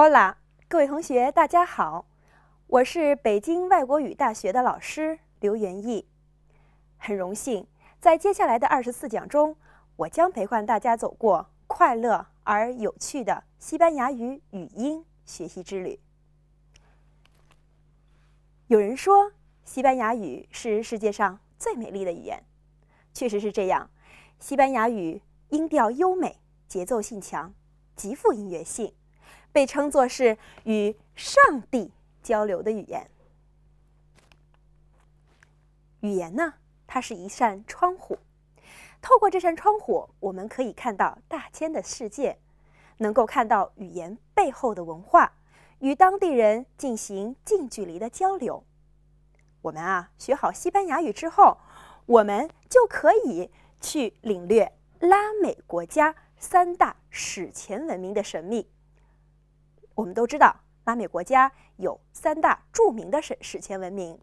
Hola，各位同学，大家好！我是北京外国语大学的老师刘元义，很荣幸在接下来的二十四讲中，我将陪伴大家走过快乐而有趣的西班牙语语音学习之旅。有人说，西班牙语是世界上最美丽的语言，确实是这样。西班牙语音调优美，节奏性强，极富音乐性。被称作是与上帝交流的语言。语言呢，它是一扇窗户，透过这扇窗户，我们可以看到大千的世界，能够看到语言背后的文化，与当地人进行近距离的交流。我们啊，学好西班牙语之后，我们就可以去领略拉美国家三大史前文明的神秘。我们都知道，拉美国家有三大著名的史史前文明，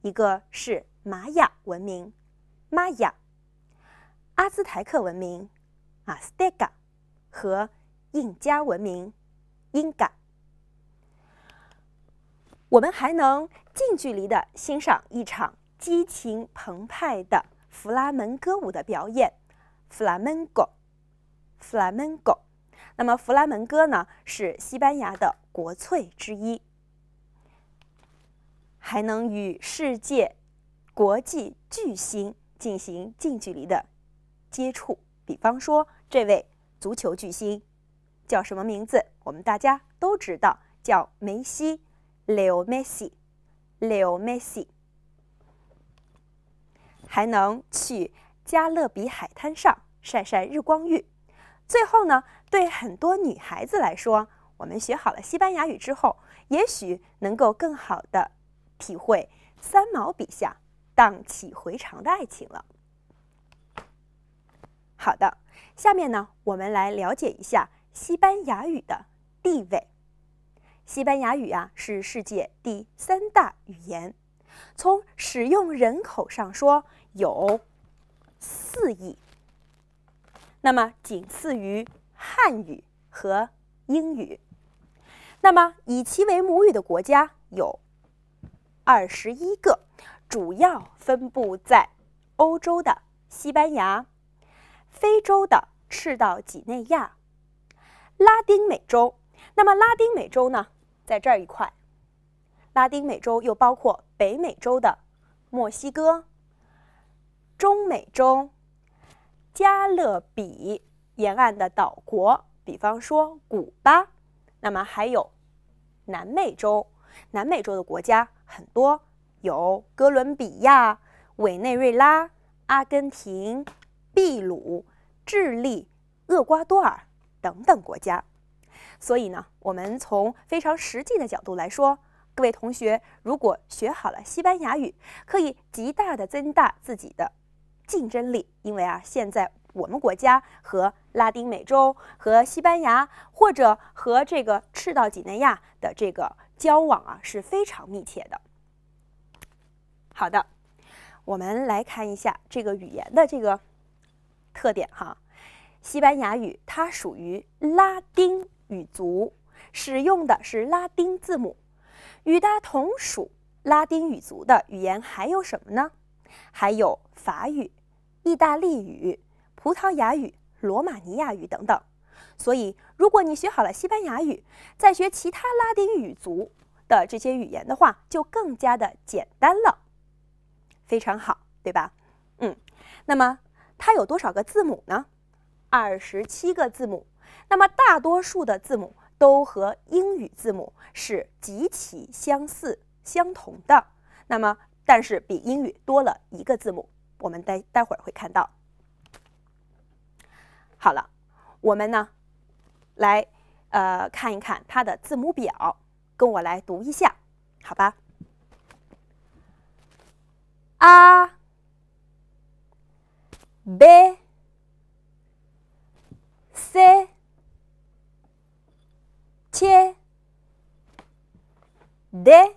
一个是玛雅文明，玛雅，阿兹台克文明，阿斯泰克，和印加文明，印加。我们还能近距离的欣赏一场激情澎湃的弗拉门歌舞的表演，弗拉门戈，弗拉门戈。那么，弗拉门戈呢是西班牙的国粹之一，还能与世界国际巨星进行近距离的接触。比方说，这位足球巨星叫什么名字？我们大家都知道，叫梅西，Leo Messi，Leo Messi。还能去加勒比海滩上晒晒日光浴。最后呢，对很多女孩子来说，我们学好了西班牙语之后，也许能够更好的体会三毛笔下荡气回肠的爱情了。好的，下面呢，我们来了解一下西班牙语的地位。西班牙语啊是世界第三大语言，从使用人口上说有四亿。那么，仅次于汉语和英语，那么以其为母语的国家有二十一个，主要分布在欧洲的西班牙、非洲的赤道几内亚、拉丁美洲。那么拉丁美洲呢，在这一块，拉丁美洲又包括北美洲的墨西哥、中美洲。加勒比沿岸的岛国，比方说古巴，那么还有南美洲，南美洲的国家很多，有哥伦比亚、委内瑞拉、阿根廷、秘鲁、智利、厄瓜多尔等等国家。所以呢，我们从非常实际的角度来说，各位同学如果学好了西班牙语，可以极大的增大自己的。竞争力，因为啊，现在我们国家和拉丁美洲、和西班牙或者和这个赤道几内亚的这个交往啊是非常密切的。好的，我们来看一下这个语言的这个特点哈。西班牙语它属于拉丁语族，使用的是拉丁字母。与它同属拉丁语族的语言还有什么呢？还有法语。意大利语、葡萄牙语、罗马尼亚语等等，所以如果你学好了西班牙语，再学其他拉丁语族的这些语言的话，就更加的简单了。非常好，对吧？嗯，那么它有多少个字母呢？二十七个字母。那么大多数的字母都和英语字母是极其相似、相同的。那么，但是比英语多了一个字母。我们待待会儿会看到。好了，我们呢来呃看一看它的字母表，跟我来读一下，好吧？啊，b，c，d。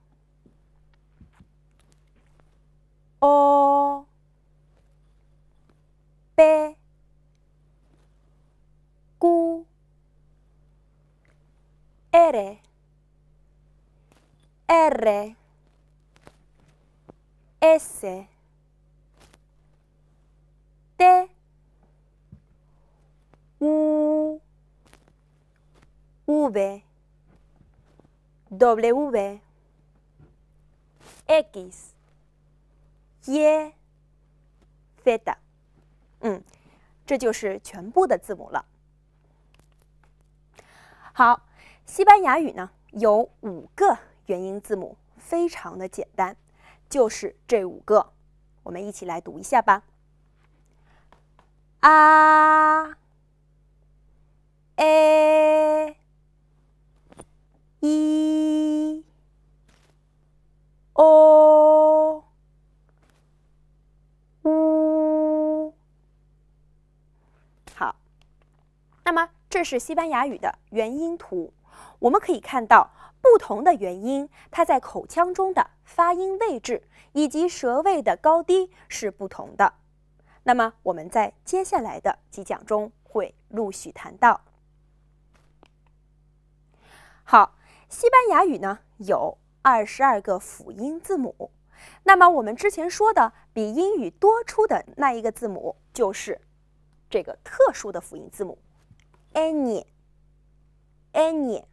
O, P, Q, R, R, S, T, U, V, W, X, 耶，飞达，嗯，这就是全部的字母了。好，西班牙语呢有五个元音字母，非常的简单，就是这五个，我们一起来读一下吧。啊，a 这是西班牙语的元音图，我们可以看到不同的元音，它在口腔中的发音位置以及舌位的高低是不同的。那么我们在接下来的几讲中会陆续谈到。好，西班牙语呢有二十二个辅音字母，那么我们之前说的比英语多出的那一个字母，就是这个特殊的辅音字母。any，any，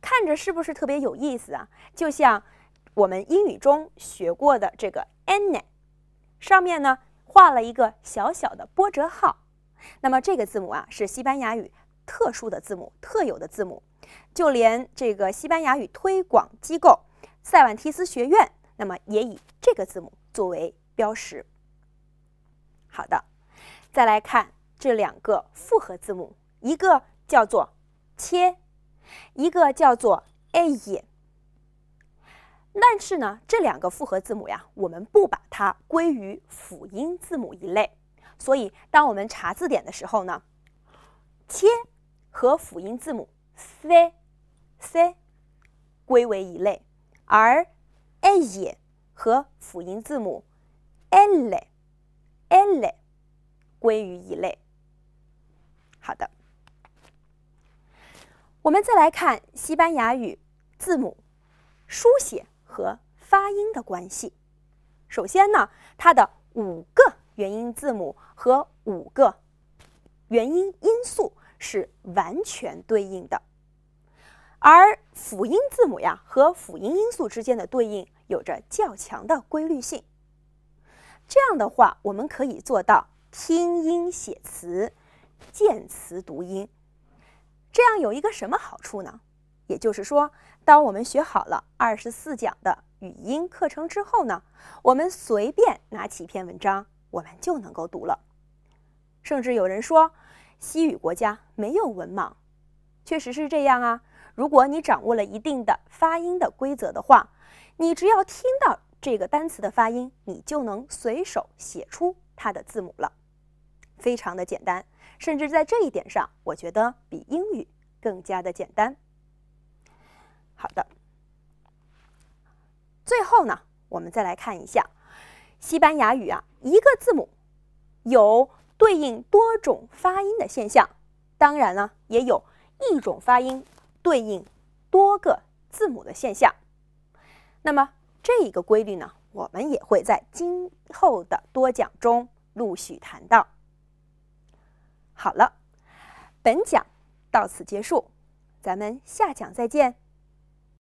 看着是不是特别有意思啊？就像我们英语中学过的这个 any，上面呢画了一个小小的波折号。那么这个字母啊是西班牙语特殊的字母，特有的字母。就连这个西班牙语推广机构塞万提斯学院，那么也以这个字母作为标识。好的，再来看这两个复合字母。一个叫做切，一个叫做哎也”。但是呢，这两个复合字母呀，我们不把它归于辅音字母一类。所以，当我们查字典的时候呢，切和辅音字母 c c 归为一类，而哎也”和辅音字母 l l 归于一类。好的。我们再来看西班牙语字母书写和发音的关系。首先呢，它的五个元音字母和五个元音音素是完全对应的。而辅音字母呀和辅音音素之间的对应有着较强的规律性。这样的话，我们可以做到听音写词，见词读音。这样有一个什么好处呢？也就是说，当我们学好了二十四讲的语音课程之后呢，我们随便拿起一篇文章，我们就能够读了。甚至有人说，西语国家没有文盲，确实是这样啊。如果你掌握了一定的发音的规则的话，你只要听到这个单词的发音，你就能随手写出它的字母了，非常的简单。甚至在这一点上，我觉得比英语更加的简单。好的，最后呢，我们再来看一下西班牙语啊，一个字母有对应多种发音的现象，当然呢，也有一种发音对应多个字母的现象。那么这一个规律呢，我们也会在今后的多讲中陆续谈到。好了，本讲到此结束，咱们下讲再见。